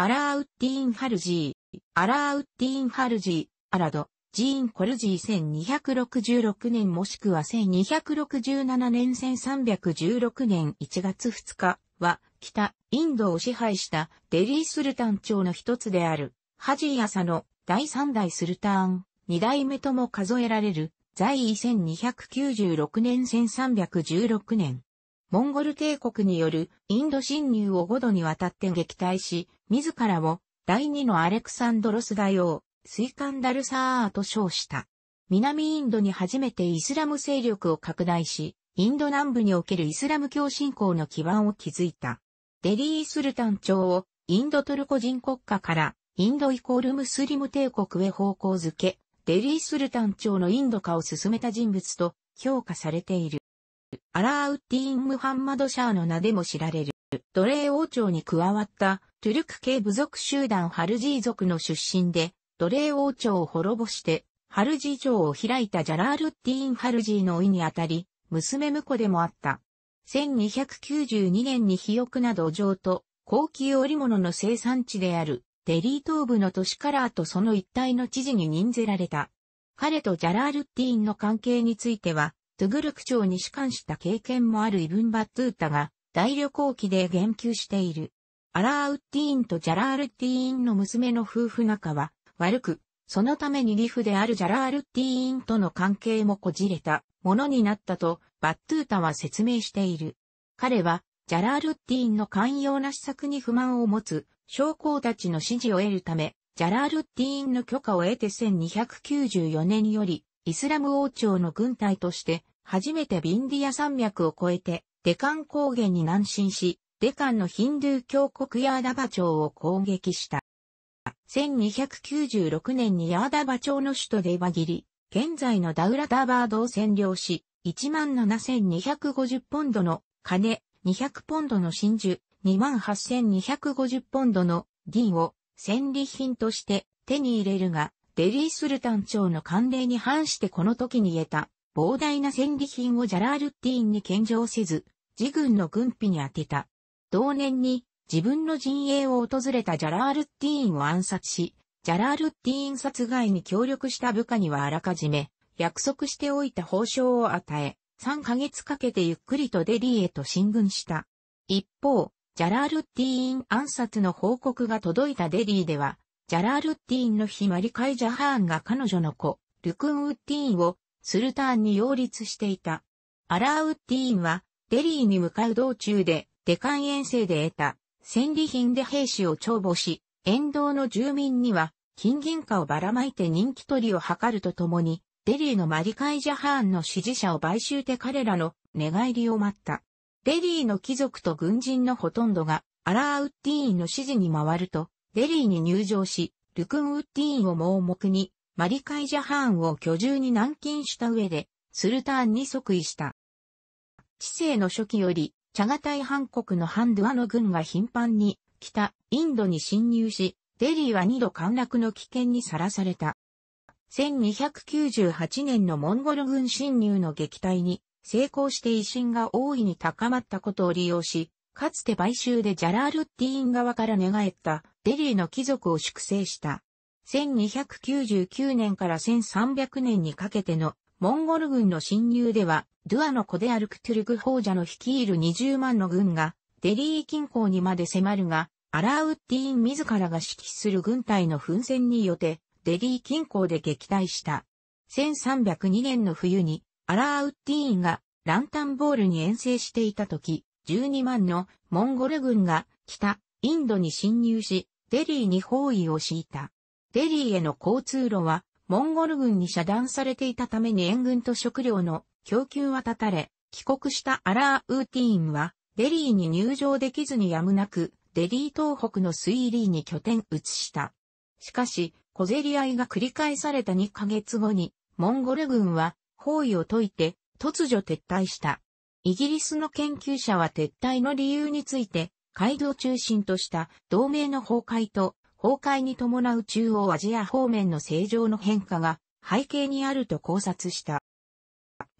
アラーウッディーン・ハルジー、アラーウッディーン・ハルジー、アラド、ジーン・コルジー1266年もしくは1267年1316年1月2日は、北、インドを支配したデリー・スルタン朝の一つである、ハジー・アサの第三代スルターン、二代目とも数えられる、在位1296年1316年、モンゴル帝国によるインド侵入を5度にわたって撃退し、自らを第2のアレクサンドロス大王、スイカンダルサーと称した。南インドに初めてイスラム勢力を拡大し、インド南部におけるイスラム教信仰の基盤を築いた。デリー・スルタン朝をインドトルコ人国家からインドイコールムスリム帝国へ方向づけ、デリー・スルタン朝のインド化を進めた人物と評価されている。アラーウッディーン・ムハンマド・シャーの名でも知られる、奴隷王朝に加わったトゥルク系部族集団ハルジー族の出身で、奴隷王朝を滅ぼして、ハルジー城を開いたジャラールッディーン・ハルジーの意にあたり、娘婿でもあった。1292年に肥沃な土壌と高級織物の生産地であるデリー東部の都市カラーとその一帯の知事に任ぜられた。彼とジャラールッディーンの関係については、トゥグルク朝に仕官した経験もあるイブン・バットゥータが、大旅行記で言及している。アラーウッディーンとジャラールッディーンの娘の夫婦仲は悪く、そのために義父であるジャラールッディーンとの関係もこじれたものになったとバットゥータは説明している。彼はジャラールッディーンの寛容な施策に不満を持つ将校たちの支持を得るため、ジャラールッディーンの許可を得て1294年よりイスラム王朝の軍隊として初めてビンディア山脈を越えて、デカン高原に南進し、デカンのヒンドゥー教国ヤーダバ町を攻撃した。1296年にヤーダバ町の首都デバギリ、現在のダウラダバードを占領し、17,250ポンドの金、200ポンドの真珠、28,250ポンドの銀を戦利品として手に入れるが、デリー・スルタン町の慣例に反してこの時に得た膨大な戦利品をジャラールッティーンに献上せず、自軍の軍費に充てた。同年に自分の陣営を訪れたジャラールッティーンを暗殺し、ジャラールッティーン殺害に協力した部下にはあらかじめ約束しておいた報奨を与え、3ヶ月かけてゆっくりとデリーへと進軍した。一方、ジャラールッティーン暗殺の報告が届いたデリーでは、ジャラールッティーンのひまりカイジャハーンが彼女の子、ルクンウッティーンをスルターンに擁立していた。アラーウッディーンは、デリーに向かう道中で、デカン遠征で得た、戦利品で兵士を帳簿し、沿道の住民には、金銀貨をばらまいて人気取りを図るとともに、デリーのマリカイ・ジャハーンの支持者を買収で彼らの寝返りを待った。デリーの貴族と軍人のほとんどが、アラーウッディーンの指示に回ると、デリーに入場し、ルクンウッディーンを盲目に、マリカイジャハーンを居住に軟禁した上で、スルターンに即位した。治世の初期より、チャガタイ半国のハンドゥアの軍が頻繁に北インドに侵入し、デリーは二度陥落の危険にさらされた。1298年のモンゴル軍侵入の撃退に成功して威信が大いに高まったことを利用し、かつて買収でジャラールッティーン側から願ったデリーの貴族を粛清した。1299年から1300年にかけてのモンゴル軍の侵入では、ドゥアの子であるクトゥルグ法者の率いる20万の軍が、デリー近郊にまで迫るが、アラウッディーン自らが指揮する軍隊の奮戦によって、デリー近郊で撃退した。1302年の冬に、アラウッディーンがランタンボールに遠征していた時、12万のモンゴル軍が北、インドに侵入し、デリーに包囲を敷いた。デリーへの交通路は、モンゴル軍に遮断されていたために援軍と食料の供給は断たれ、帰国したアラーウーティーンは、デリーに入場できずにやむなく、デリー東北のスイーリーに拠点移した。しかし、小競り合いが繰り返された2ヶ月後に、モンゴル軍は包囲を解いて突如撤退した。イギリスの研究者は撤退の理由について、街道中心とした同盟の崩壊と崩壊に伴う中央アジア方面の正常の変化が背景にあると考察した。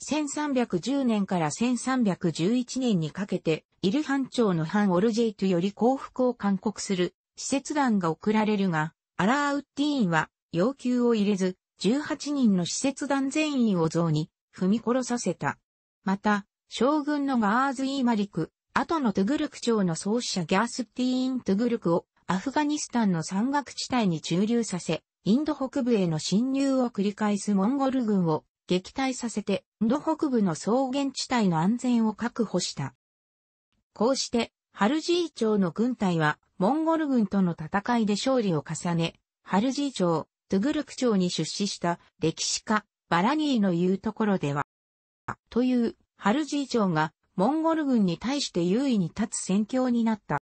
1310年から1311年にかけて、イルハン朝のハン・オルジェイトより降伏を勧告する施設団が送られるが、アラーウッディーンは要求を入れず、18人の施設団全員を像に踏み殺させた。また、将軍のガーズ・イーマリク、後のトゥグルク朝の創始者ギャースティーン・トゥグルクをアフガニスタンの山岳地帯に駐留させ、インド北部への侵入を繰り返すモンゴル軍を撃退させて、インド北部の草原地帯の安全を確保した。こうして、ハルジー朝の軍隊は、モンゴル軍との戦いで勝利を重ね、ハルジー朝、トゥグルク朝に出資した歴史家、バラニーの言うところでは、という、ハルジー朝が、モンゴル軍に対して優位に立つ戦況になった。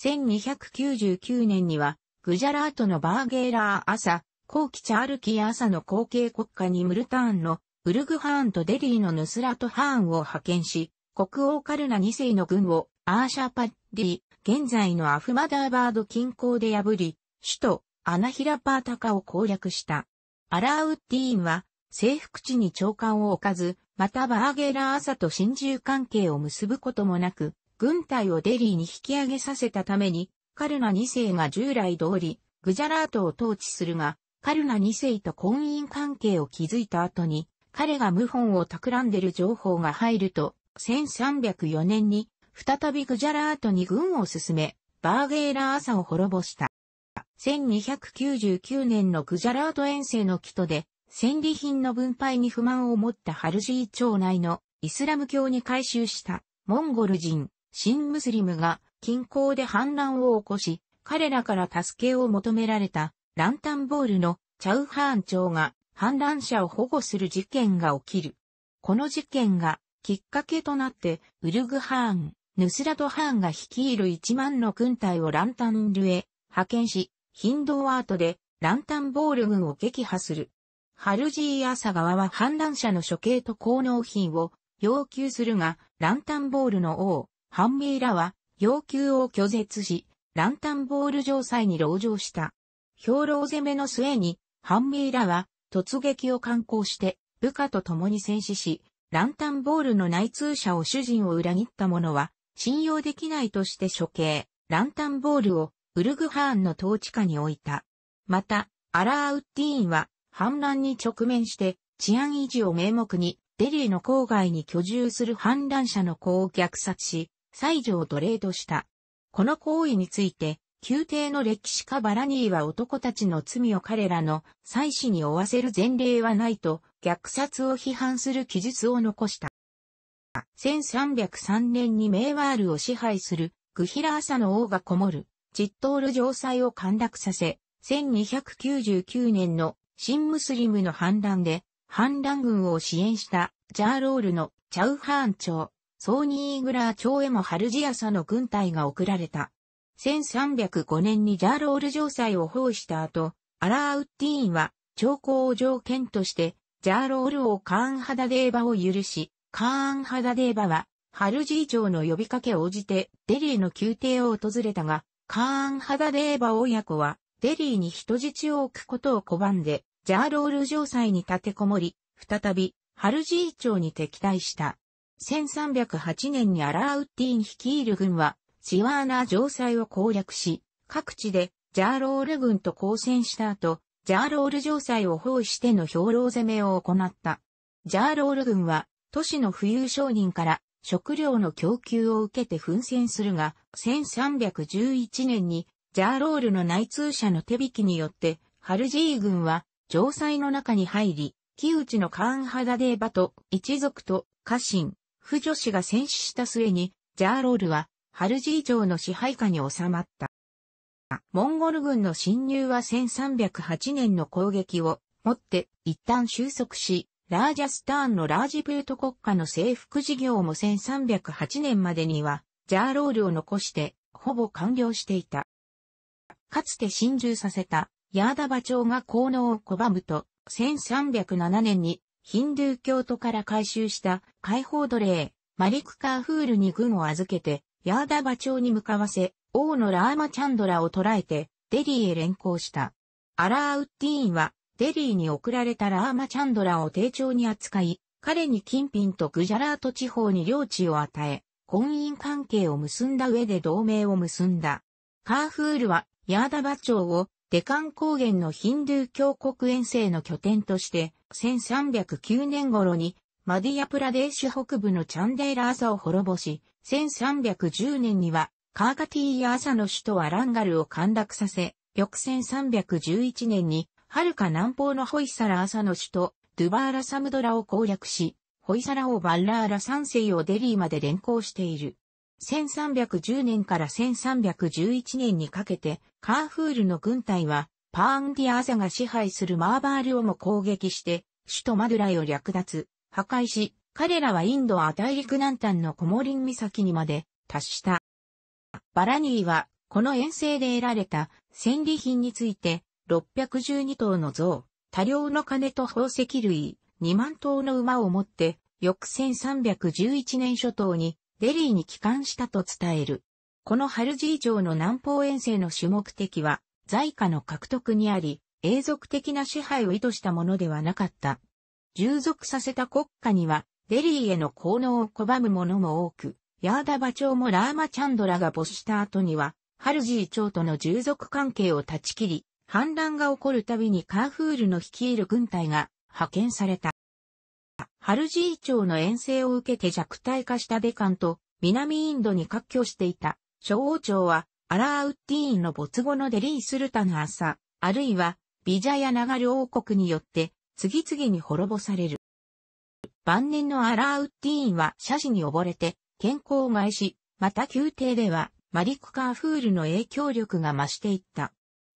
1299年には、グジャラートのバーゲーラー朝、後期チャールキー朝の後継国家にムルターンのウルグハーンとデリーのヌスラトハーンを派遣し、国王カルナ2世の軍をアーシャーパッディ、現在のアフマダーバード近郊で破り、首都アナヒラパータカを攻略した。アラウッディーンは征服地に長官を置かず、またバーゲーラー朝と親中関係を結ぶこともなく、軍隊をデリーに引き上げさせたために、カルナ2世が従来通り、グジャラートを統治するが、カルナ2世と婚姻関係を築いた後に、彼が謀反を企んでる情報が入ると、1304年に、再びグジャラートに軍を進め、バーゲーラー朝を滅ぼした。1299年のグジャラート遠征の基途で、戦利品の分配に不満を持ったハルジー町内のイスラム教に改宗したモンゴル人新ムスリムが近郊で反乱を起こし、彼らから助けを求められたランタンボールのチャウハーン長が反乱者を保護する事件が起きる。この事件がきっかけとなってウルグハーン、ヌスラドハーンが率いる1万の軍隊をランタンルへ派遣し、ヒンドワートでランタンボール軍を撃破する。ハルジー・アサ側は反乱者の処刑と高能品を要求するが、ランタンボールの王、ハンミイらは要求を拒絶し、ランタンボール城塞に籠城した。兵糧攻めの末に、ハンミイらは突撃を敢行して部下と共に戦死し、ランタンボールの内通者を主人を裏切った者は信用できないとして処刑、ランタンボールをウルグハーンの統治下に置いた。また、アラーウッディーンは反乱に直面して治安維持を名目にデリーの郊外に居住する反乱者の子を虐殺し、西条とレードした。この行為について、宮廷の歴史家バラニーは男たちの罪を彼らの祭祀に負わせる前例はないと虐殺を批判する記述を残した。1303年にメーワールを支配するグヒラーサの王がこもるジットール城塞を陥落させ、1299年の新ムスリムの反乱で反乱軍を支援したジャーロールのチャウハーン朝ソーニー・イグラー朝へもハルジアサの軍隊が送られた。1305年にジャーロール城塞を包囲した後、アラーウッディーンは、朝貢を条件として、ジャーロールをカーン・ハダデーバを許し、カーン・ハダデーバは、ハルジー朝の呼びかけを応じて、デリーの宮廷を訪れたが、カーン・ハダデーバ親子は、デリーに人質を置くことを拒んで、ジャーロール城塞に立てこもり、再び、ハルジー朝に敵対した。1308年にアラーウッディン率いる軍は、シワーナー城塞を攻略し、各地でジャーロール軍と交戦した後、ジャーロール城塞を包囲しての兵糧攻めを行った。ジャーロール軍は、都市の富裕商人から食料の供給を受けて奮戦するが、1311年にジャーロールの内通者の手引きによって、ハルジー軍は城塞の中に入り、木内のカーンハダデーバと一族と家臣、婦女子が戦死した末に、ジャーロールは、ハルジー城の支配下に収まった。モンゴル軍の侵入は1308年の攻撃をもって一旦収束し、ラージャスターンのラージプート国家の征服事業も1308年までには、ジャーロールを残して、ほぼ完了していた。かつて侵入させた、ヤーダバ朝が効能を拒むと、1307年にヒンドゥー教徒から回収した解放奴隷、マリク・カーフールに軍を預けて、ヤーダバ町に向かわせ、王のラーマチャンドラを捕らえて、デリーへ連行した。アラーウッディーンは、デリーに送られたラーマチャンドラを丁重に扱い、彼に金品とグジャラート地方に領地を与え、婚姻関係を結んだ上で同盟を結んだ。カーフールは、ヤーダバ町をデカン高原のヒンドゥー教国遠征の拠点として、1309年頃に、マディアプラデーシュ北部のチャンデーラーサを滅ぼし、1310年には、カーカティーヤーサの首都アランガルを陥落させ、翌1311年に、遥か南方のホイサラーサの首都、ドゥバーラサムドラを攻略し、ホイサラ王バッラーラ三世をデリーまで連行している。1310年から1311年にかけて、カーフールの軍隊は、パーンディアーザが支配するマーバールをも攻撃して、首都マドライを略奪、破壊し、彼らはインドア大陸南端のコモリン岬にまで達した。バラニーは、この遠征で得られた戦利品について、612頭の像、多量の金と宝石類、2万頭の馬を持って、翌1311年初頭にデリーに帰還したと伝える。このハルジー城の南方遠征の主目的は、在下の獲得にあり、永続的な支配を意図したものではなかった。従属させた国家には、デリーへの効能を拒む者も多く、ヤーダバ長もラーマチャンドラが没した後には、ハルジー長との従属関係を断ち切り、反乱が起こるたびにカーフールの率いる軍隊が派遣された。アルジー朝の遠征を受けて弱体化したデカンと、南インドに割拠していた、諸王朝は、アラーウッディーンの没後のデリー・スルタの朝、あるいは、ビジャヤガル王国によって、次々に滅ぼされる。晩年のアラーウッディーンは写真に溺れて、健康を害し、また宮廷では、マリク・カーフールの影響力が増していった。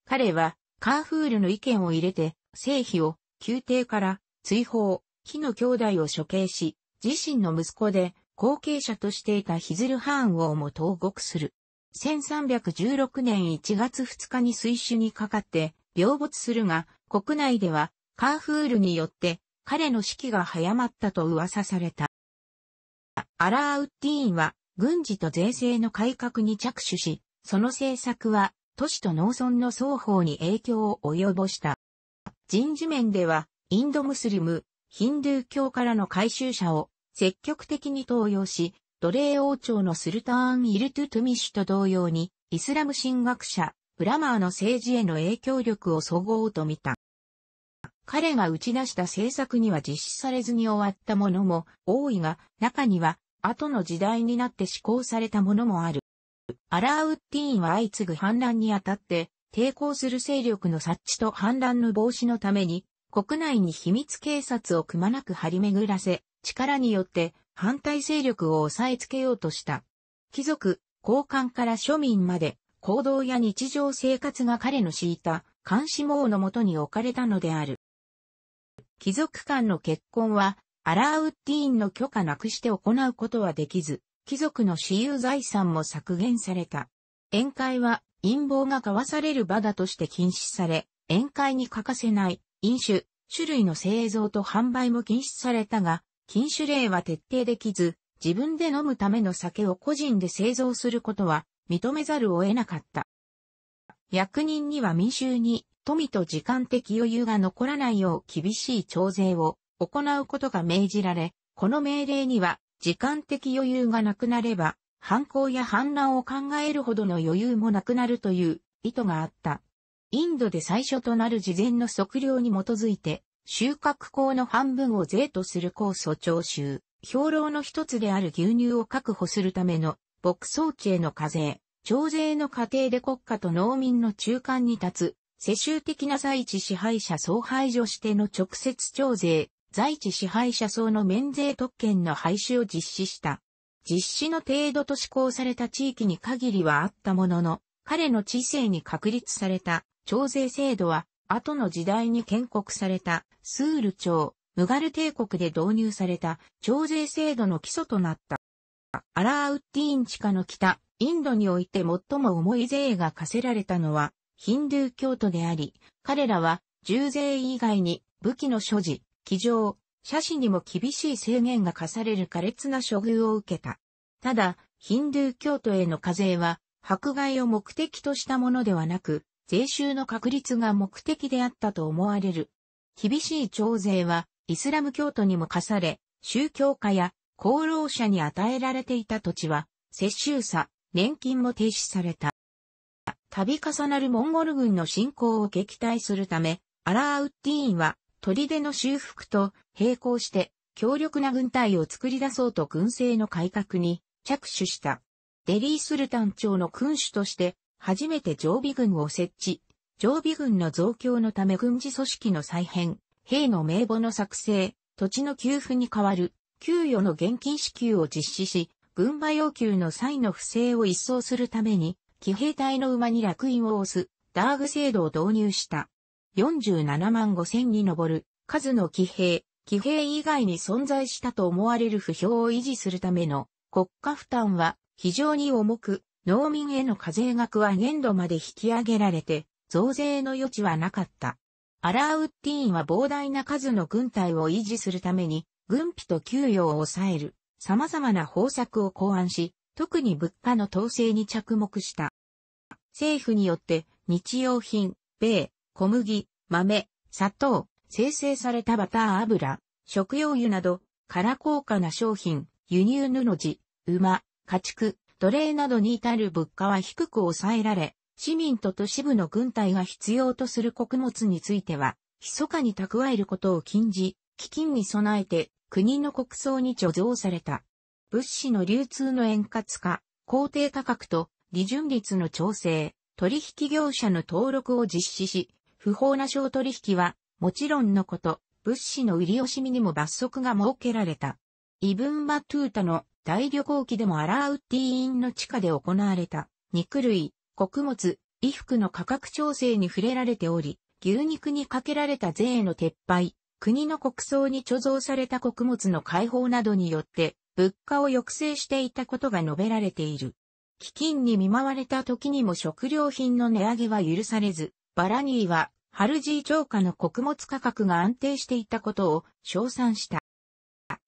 彼は、カーフールの意見を入れて、政妃を宮廷から追放、火の兄弟を処刑し、自身の息子で後継者としていたヒズルハーン王も投獄する。1316年1月2日に水種にかかって病没するが、国内ではカーフールによって彼の死期が早まったと噂された。アラーウッディーンは軍事と税制の改革に着手し、その政策は都市と農村の双方に影響を及ぼした。人事面ではインドムスリム、ヒンドゥー教からの回収者を積極的に登用し、奴隷王朝のスルターン・イルトゥ・トゥミシュと同様に、イスラム神学者、ブラマーの政治への影響力をそごうと見た。彼が打ち出した政策には実施されずに終わったものも多いが、中には後の時代になって施行されたものもある。アラーウッティーンは相次ぐ反乱にあたって、抵抗する勢力の察知と反乱の防止のために、国内に秘密警察をくまなく張り巡らせ、力によって反対勢力を抑えつけようとした。貴族、高官から庶民まで、行動や日常生活が彼の敷いた監視網のもとに置かれたのである。貴族間の結婚は、アラーウッディーンの許可なくして行うことはできず、貴族の私有財産も削減された。宴会は陰謀が交わされる場だとして禁止され、宴会に欠かせない飲酒、種類の製造と販売も禁止されたが、禁酒令は徹底できず、自分で飲むための酒を個人で製造することは認めざるを得なかった。役人には民衆に富と時間的余裕が残らないよう厳しい徴税を行うことが命じられ、この命令には時間的余裕がなくなれば、犯行や反乱を考えるほどの余裕もなくなるという意図があった。インドで最初となる事前の測量に基づいて、収穫口の半分を税とする酵素徴収、兵糧の一つである牛乳を確保するための牧草地への課税、徴税の過程で国家と農民の中間に立つ、世襲的な在地支配者総排除しての直接徴税、在地支配者層の免税特権の廃止を実施した。実施の程度と施行された地域に限りはあったものの、彼の知性に確立された徴税制度は、後の時代に建国されたスール朝、ムガル帝国で導入された徴税制度の基礎となった。アラーウッディーン地下の北、インドにおいて最も重い税が課せられたのは、ヒンドゥー教徒であり、彼らは、重税以外に武器の所持、騎乗、写真にも厳しい制限が課される苛烈な処遇を受けた。ただ、ヒンドゥー教徒への課税は、迫害を目的としたものではなく、税収の確立が目的であったと思われる。厳しい徴税はイスラム教徒にも課され、宗教家や功労者に与えられていた土地は、接収差、年金も停止された。度重なるモンゴル軍の侵攻を撃退するため、アラーウッディーンは、砦の修復と並行して、強力な軍隊を作り出そうと軍政の改革に着手した。デリー・スルタン朝の君主として、初めて常備軍を設置。常備軍の増強のため軍事組織の再編、兵の名簿の作成、土地の給付に代わる、給与の現金支給を実施し、軍馬要求の際の不正を一掃するために、騎兵隊の馬に楽印を押す、ダーグ制度を導入した。47万5千に上る数の騎兵、騎兵以外に存在したと思われる不評を維持するための国家負担は非常に重く、農民への課税額は限度まで引き上げられて、増税の余地はなかった。アラーウッティーンは膨大な数の軍隊を維持するために、軍費と給与を抑える、様々な方策を考案し、特に物価の統制に着目した。政府によって日用品、米、小麦、豆、砂糖、生成されたバター油、食用油など、から高価な商品、輸入布地、馬、家畜、奴隷などに至る物価は低く抑えられ、市民と都市部の軍隊が必要とする穀物については、密かに蓄えることを禁じ、基金に備えて国の国葬に貯蔵された。物資の流通の円滑化、工程価格と利潤率の調整、取引業者の登録を実施し、不法な商取引は、もちろんのこと、物資の売り惜しみにも罰則が設けられた。イブン・バトゥータの大旅行機でもアラーウッディーンの地下で行われた肉類、穀物、衣服の価格調整に触れられており、牛肉にかけられた税の撤廃、国の国葬に貯蔵された穀物の解放などによって、物価を抑制していたことが述べられている。基金に見舞われた時にも食料品の値上げは許されず、バラニーは、ハルジー超過の穀物価格が安定していたことを称賛した。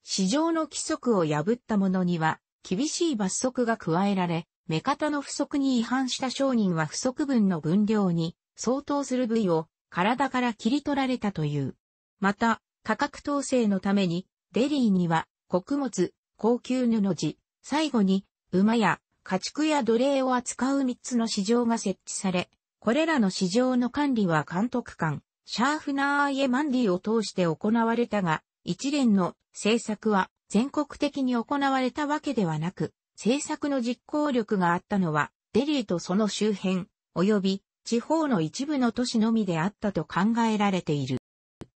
市場の規則を破った者には、厳しい罰則が加えられ、目方の不足に違反した商人は不足分の分量に相当する部位を体から切り取られたという。また、価格統制のために、デリーには穀物、高級布地、最後に馬や家畜や奴隷を扱う3つの市場が設置され、これらの市場の管理は監督官、シャーフナー・イエマンディを通して行われたが、一連の政策は全国的に行われたわけではなく、政策の実行力があったのは、デリーとその周辺、及び地方の一部の都市のみであったと考えられている。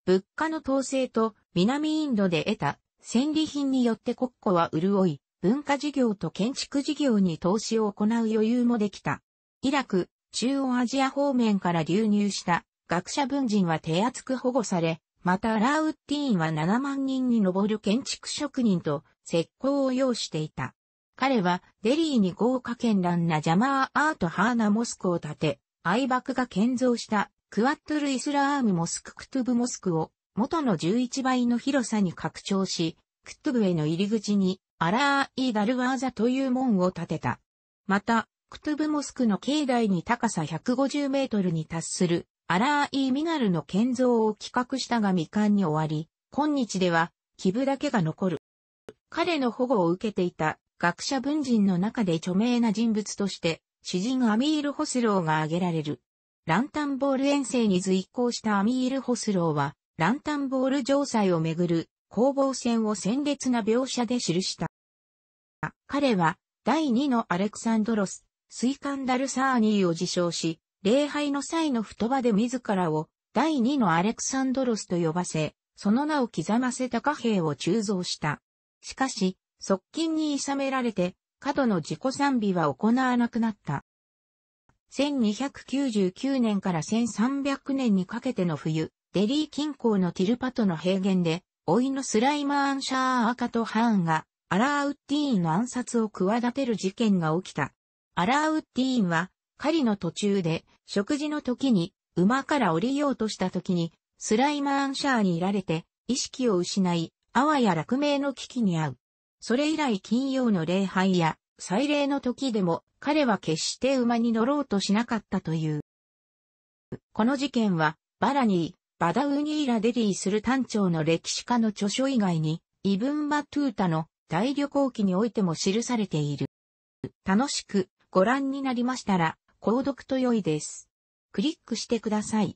物価の統制と南インドで得た戦利品によって国庫は潤い、文化事業と建築事業に投資を行う余裕もできた。イラク、中央アジア方面から流入した学者文人は手厚く保護され、またラウッティーンは7万人に上る建築職人と石膏を要していた。彼はデリーに豪華絢爛なジャマーアートハーナモスクを建て、愛爆が建造したクワットル・イスラーム・モスク・クトゥブ・モスクを元の11倍の広さに拡張し、クトゥブへの入り口にアラー・イ・ダルワーザという門を建てた。また、クトゥブ・モスクの境内に高さ150メートルに達するアラー・イー・ミナルの建造を企画したが未完に終わり、今日では、キブだけが残る。彼の保護を受けていた学者文人の中で著名な人物として、詩人アミール・ホスローが挙げられる。ランタンボール遠征に随行したアミール・ホスローは、ランタンボール城塞をめぐる攻防戦を鮮烈な描写で記した。彼は、第2のアレクサンドロス、スイカンダル・サーニーを自称し、礼拝の際の太場で自らを第二のアレクサンドロスと呼ばせ、その名を刻ませた貨幣を鋳造した。しかし、側近に諌められて、過度の自己賛美は行わなくなった。1299年から1300年にかけての冬、デリー近郊のティルパトの平原で、老いのスライマー・アンシャー・アカト・ハーンが、アラーウッディーンの暗殺を企てる事件が起きた。アラーウッディーンは、狩りの途中で、食事の時に、馬から降りようとした時に、スライマーンシャーにいられて、意識を失い、あわや落命の危機に遭う。それ以来金曜の礼拝や、祭礼の時でも、彼は決して馬に乗ろうとしなかったという。この事件は、バラニー、バダウニーラデリーする単調の歴史家の著書以外に、イブン・バトゥータの大旅行記においても記されている。楽しくご覧になりましたら、購読と良いです。クリックしてください。